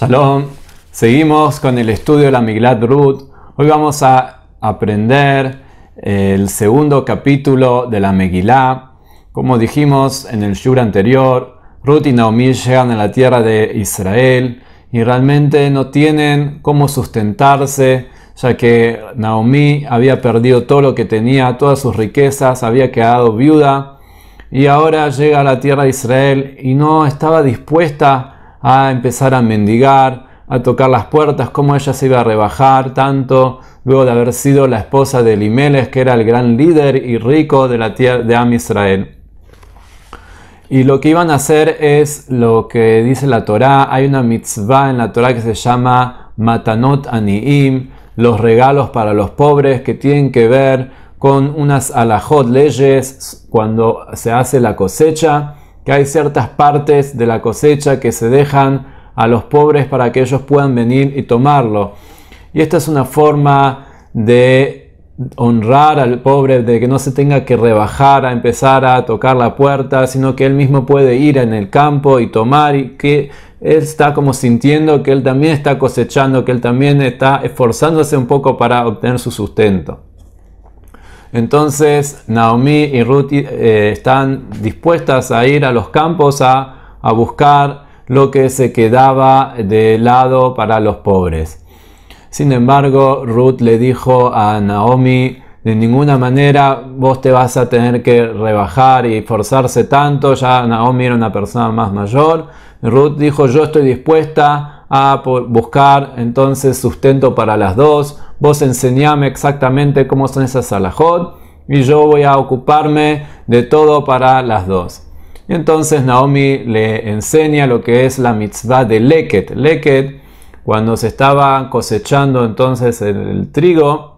Shalom, seguimos con el estudio de la Miglat Ruth. Hoy vamos a aprender eh, el segundo capítulo de la Megilá. Como dijimos en el Shur anterior, Ruth y Naomi llegan a la tierra de Israel y realmente no tienen cómo sustentarse, ya que Naomi había perdido todo lo que tenía, todas sus riquezas, había quedado viuda y ahora llega a la tierra de Israel y no estaba dispuesta a empezar a mendigar, a tocar las puertas, cómo ella se iba a rebajar tanto luego de haber sido la esposa de Limeles, que era el gran líder y rico de la tierra de Am Israel. Y lo que iban a hacer es lo que dice la Torá. Hay una mitzvah en la Torá que se llama Matanot Aniim, los regalos para los pobres que tienen que ver con unas alajot leyes cuando se hace la cosecha que hay ciertas partes de la cosecha que se dejan a los pobres para que ellos puedan venir y tomarlo. Y esta es una forma de honrar al pobre, de que no se tenga que rebajar a empezar a tocar la puerta, sino que él mismo puede ir en el campo y tomar y que él está como sintiendo que él también está cosechando, que él también está esforzándose un poco para obtener su sustento. Entonces Naomi y Ruth eh, están dispuestas a ir a los campos a, a buscar lo que se quedaba de lado para los pobres. Sin embargo, Ruth le dijo a Naomi, de ninguna manera vos te vas a tener que rebajar y forzarse tanto, ya Naomi era una persona más mayor. Ruth dijo, yo estoy dispuesta a buscar entonces sustento para las dos. Vos enseñame exactamente cómo son esas alajot y yo voy a ocuparme de todo para las dos. entonces Naomi le enseña lo que es la mitzvah de Leket. Leket, cuando se estaba cosechando entonces el, trigo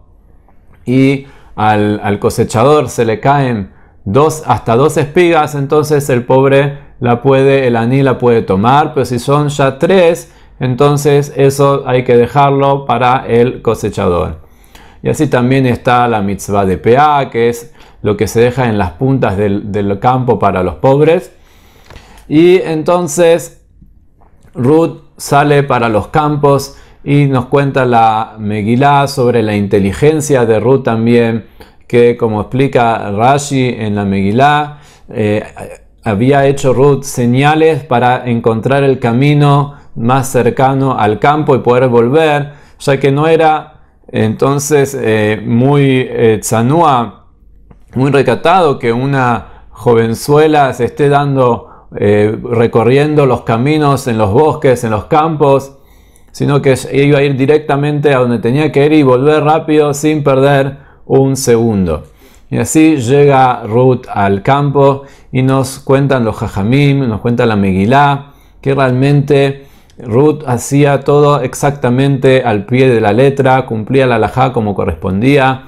y al, cosechador se le caen dos, hasta dos espigas, entonces el pobre la puede, el aní la puede tomar, pero si son ya tres, entonces eso hay que dejarlo para el cosechador. Y así también está la mitzvah de PA, que es lo que se deja en las puntas del, campo para los pobres. Y entonces Ruth sale para los campos y nos cuenta la Megilá sobre la inteligencia de Ruth también, que como explica Rashi en la Megilá, eh, había hecho Ruth señales para encontrar el camino más cercano al campo y poder volver, ya que no era entonces eh, muy eh, tzanúa, muy recatado que una jovenzuela se esté dando, eh, recorriendo los caminos en los bosques, en los campos, sino que iba a ir directamente a donde tenía que ir y volver rápido sin perder un segundo. Y así llega Ruth al campo y nos cuentan los jajamim, nos cuenta la Megilá, que realmente Ruth hacía todo exactamente al pie de la letra, cumplía la alajá como correspondía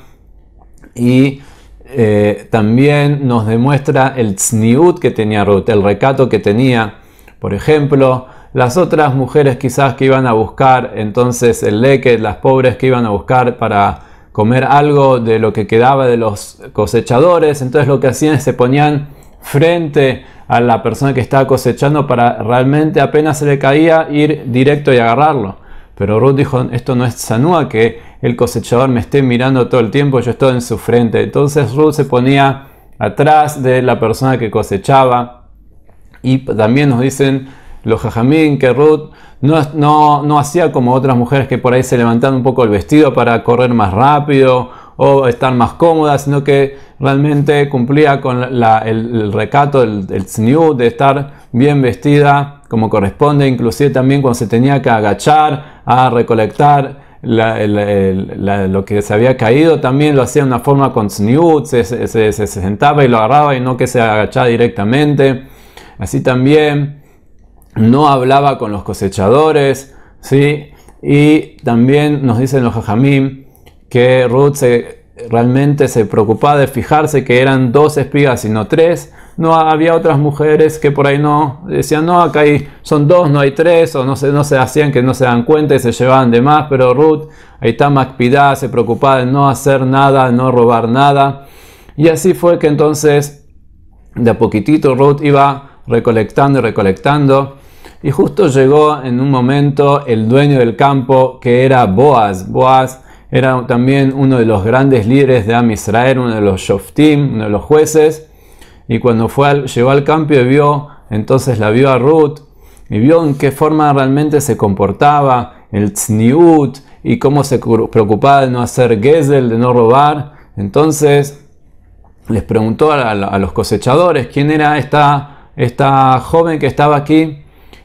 y eh, también nos demuestra el tzniut que tenía Ruth, el recato que tenía. Por ejemplo, las otras mujeres quizás que iban a buscar entonces el leque, las pobres que iban a buscar para comer algo de lo que quedaba de los cosechadores, entonces lo que hacían es se ponían frente a la persona que estaba cosechando para realmente apenas se le caía ir directo y agarrarlo. Pero Ruth dijo, esto no es Sanúa, que el cosechador me esté mirando todo el tiempo, yo estoy en su frente. Entonces Ruth se ponía atrás de la persona que cosechaba. Y también nos dicen los jajamín que Ruth no, no, no hacía como otras mujeres que por ahí se levantaban un poco el vestido para correr más rápido o estar más cómoda sino que realmente cumplía con el, recato, el, el de estar bien vestida como corresponde, inclusive también cuando se tenía que agachar a recolectar lo que se había caído, también lo hacía de una forma con tzniut. se, sentaba y lo agarraba y no que se agachaba directamente. Así también no hablaba con los cosechadores, ¿sí? Y también nos dicen los jajamim que Ruth realmente se preocupaba de fijarse que eran dos espigas y no tres. No había otras mujeres que por ahí no decían, no, acá hay, son dos, no hay tres, o no se, no se hacían que no se dan cuenta y se llevaban de más. Pero Ruth, ahí está Macpidá, se preocupaba de no hacer nada, no robar nada. Y así fue que entonces, de a poquitito, Ruth iba recolectando y recolectando. Y justo llegó en un momento el dueño del campo que era Boaz. Boaz era también uno de los grandes líderes de Am Israel, uno de los Shoftim, uno de los jueces. Y cuando fue llegó al campo y vio, entonces la vio a Ruth y vio en qué forma realmente se comportaba, el tzniut y cómo se preocupaba de no hacer gezel, de no robar. Entonces les preguntó a, los cosechadores quién era esta, esta joven que estaba aquí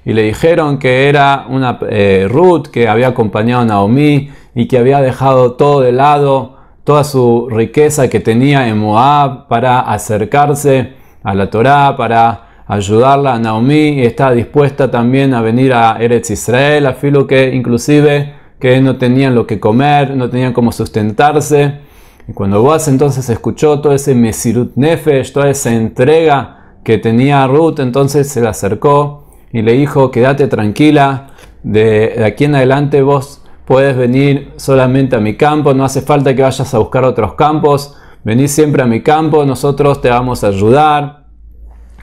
y le dijeron que era una eh, Ruth que había acompañado a Naomi y que había dejado todo de lado, toda su riqueza que tenía en Moab para acercarse a la Torá, para ayudarla a Naomi y está dispuesta también a venir a Eretz Israel, a filo que inclusive que no tenían lo que comer, no tenían cómo sustentarse. Y cuando Boaz entonces escuchó todo ese Mesirut Nefesh, toda esa entrega que tenía Ruth, entonces se le acercó y le dijo, quédate tranquila, de aquí en adelante vos Puedes venir solamente a mi campo, no hace falta que vayas a buscar otros campos. Venir siempre a mi campo, nosotros te vamos a ayudar.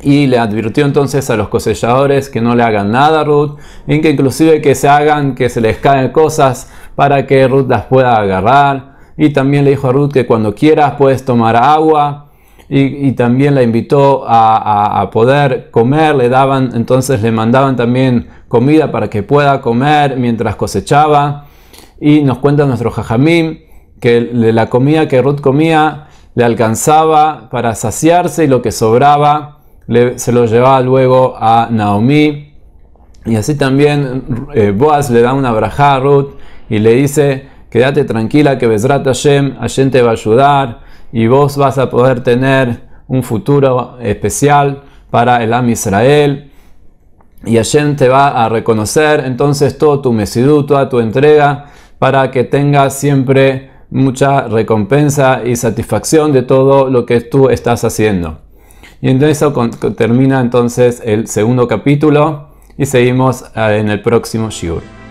Y le advirtió entonces a los cosechadores que no le hagan nada a Ruth, en que inclusive que se hagan, que se les caen cosas para que Ruth las pueda agarrar. Y también le dijo a Ruth que cuando quieras puedes tomar agua. Y, también la invitó a, a, poder comer, le daban, entonces le mandaban también comida para que pueda comer mientras cosechaba y nos cuenta nuestro jajamim que la comida que Ruth comía le alcanzaba para saciarse y lo que sobraba le, se lo llevaba luego a Naomi. Y así también eh, Boaz le da una braja a Ruth y le dice, quédate tranquila que Besrat Hashem, Hashem te va a ayudar y vos vas a poder tener un futuro especial para el Am Israel. Y Hashem te va a reconocer entonces todo tu mesidú, toda tu entrega para que tengas siempre mucha recompensa y satisfacción de todo lo que tú estás haciendo. Y en eso termina entonces el segundo capítulo y seguimos ah, en el próximo Shiur.